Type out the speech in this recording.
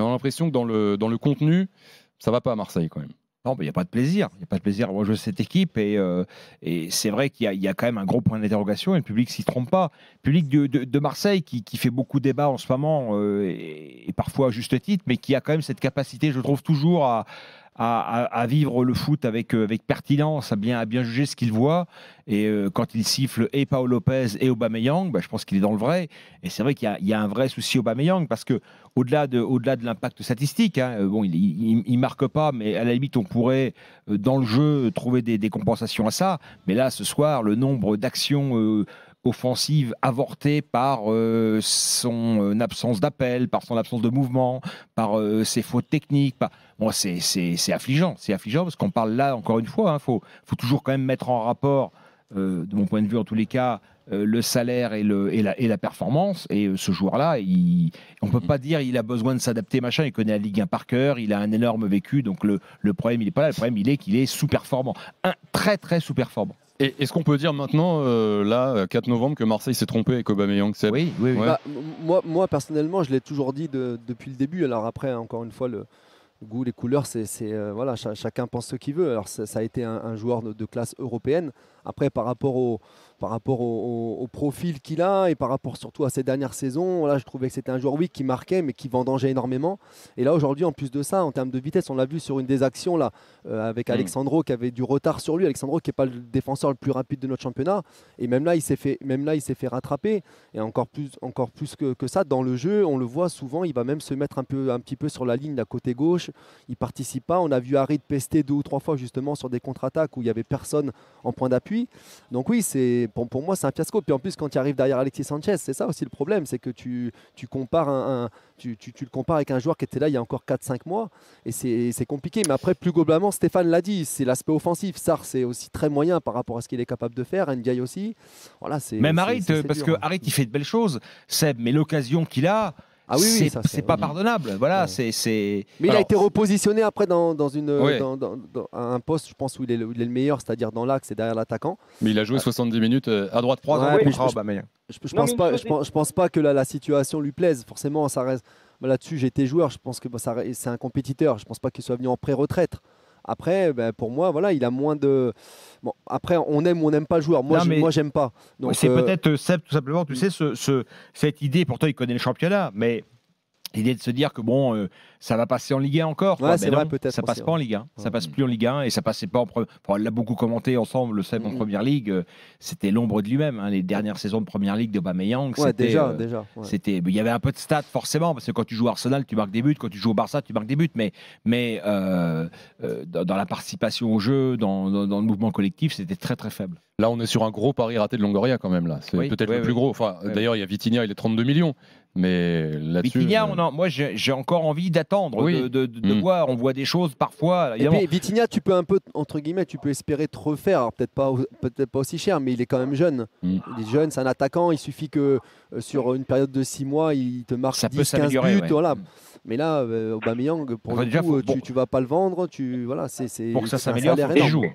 on a l'impression que dans le, dans le contenu, ça va pas à Marseille quand même. Non, il n'y a pas de plaisir. Il n'y a pas de plaisir à jouer cette équipe. Et, euh, et c'est vrai qu'il y, a quand même un gros point d'interrogation. Et le public s'y trompe pas. Le public de, de, Marseille qui, qui, fait beaucoup débat en ce moment, euh, et, et, parfois à juste titre, mais qui a quand même cette capacité, je trouve, toujours à, à, vivre le foot avec, euh, avec pertinence, à bien, à bien juger ce qu'il voit. Et euh, quand il siffle et Paolo Lopez et Aubameyang, bah, je pense qu'il est dans le vrai. Et c'est vrai qu'il y, y, a un vrai souci Aubameyang parce que au-delà de, au-delà de l'impact statistique, hein, euh, bon, il, il, marque pas, mais à la limite on pourrait dans le jeu trouver des, des compensations à ça. Mais là, ce soir, le nombre d'actions offensive avortée par euh, son euh, absence d'appel, par son absence de mouvement, par euh, ses fautes techniques. Bon, c'est, affligeant, c'est affligeant parce qu'on parle là encore une fois. Il hein, faut, toujours quand même mettre en rapport, de mon point de vue en tous les cas, le salaire et, le, et, la, et, la, performance. Et ce joueur-là, on ne peut pas dire il a besoin de s'adapter, machin. Il connaît la Ligue 1 par cœur, il a un énorme vécu. Donc le, problème, il n'est pas là. Le problème, il est qu'il est sous-performant. Un, très, très sous-performant. Et est-ce qu'on peut dire maintenant, euh, là, 4 euh, novembre, que Marseille s'est trompé avec Aubameyang Oui, oui, bah, moi, moi, personnellement, je l'ai toujours dit depuis le début. Alors après, encore une fois, le goût, les couleurs, c'est euh, voilà, chacun pense ce qu'il veut. Alors ça, a été un, joueur de, classe européenne. Après, par rapport au, par rapport au, profil qu'il a et par rapport surtout à ses dernières saisons. Là, je trouvais que c'était un joueur, oui, qui marquait, mais qui vendangeait énormément. Et là, aujourd'hui, en plus de ça, en termes de vitesse, on l'a vu sur une des actions là, euh, avec hmm. Alexandro qui avait du retard sur lui. Alexandro qui n'est pas le défenseur le plus rapide de notre championnat. Et même là, il s'est fait, même là, il s'est fait rattraper. Et encore plus, encore plus que, ça, dans le jeu, on le voit souvent, il va même se mettre un, peu, un petit peu sur la ligne, la côté gauche. Il participe pas. On a vu Harid pester deux ou trois fois justement sur des contre-attaques où il n'y avait personne en point d'appui. Donc oui, c'est pour, moi, c'est un fiasco. Puis en plus, quand tu arrives derrière Alexis Sanchez, c'est ça aussi le problème, c'est que tu, compares un, tu, le compares avec un joueur qui était là il y a encore 4-5 mois, et c'est compliqué. Mais après, plus globalement, Stéphane l'a dit, c'est l'aspect offensif. Sar, c'est aussi très moyen par rapport à ce qu'il est capable de faire. Ndiaye aussi. Voilà, Même Harit, parce que hein. il fait de belles choses. Seb, mais l'occasion qu'il a. Ah oui, c'est pas pardonnable. Voilà, c'est Mais il a été repositionné après dans, dans une un poste, je pense où il est le, meilleur, c'est-à-dire dans l'axe et derrière l'attaquant. Mais il a joué 70 ah. minutes euh, à droite 3 je, pense pas, je pense, pas que la, situation lui plaise. Forcément, ça reste. Là-dessus, j'étais joueur. Je pense que bah, ça c'est un compétiteur. Je pense pas qu'il soit venu en pré-retraite. Après, ben, pour moi, voilà, il a moins de. après, on aime ou on n'aime pas le joueur. Moi, je moi, j'aime pas. c'est euh, peut-être euh, tout simplement. Tu sais, ce, ce, cette idée. Pourtant, il connaît le championnat, mais L'idée de se dire que bon, euh, ça va passer en Ligue 1 encore. Ouais, ben vrai, être ça passe pas en Ligue 1, ça passe plus en Ligue 1 et ça passait pas en première. on l'a beaucoup commenté ensemble, le Seb en mm. première ligue. Euh, c'était l'ombre de lui-même. Hein. les dernières saisons de première ligue de Bameyang, c'était déjà, euh, déjà C'était, ben, il y avait un peu de stats forcément parce que quand tu joues à Arsenal, tu marques des buts. Quand tu joues au Barça, tu marques des buts. Mais, mais dans, la participation au jeu, dans, le mouvement collectif, c'était très très faible. Là, on est sur un gros pari raté de Longoria quand même. Là, c'est peut-être le plus gros. d'ailleurs, il y a Vitinha, il est 32 millions. Mais là-dessus. Vitinha, euh, moi j'ai encore envie d'attendre, de, mm. voir. On voit des choses parfois. Évidemment. Vitinha, tu peux un peu, entre guillemets, tu peux espérer te refaire. Peut-être pas, peut pas aussi cher, mais il est quand même jeune. Mm. Il est jeune, c'est un attaquant. Il suffit que euh, sur une période de 6 mois, il te marque 10, 15 buts. Voilà. Mm. Mais là, euh, Aubameyang, pour le coup, tu, ne tu, vas pas le vendre. Tu, voilà, c'est pour que ça s'améliore, il joue.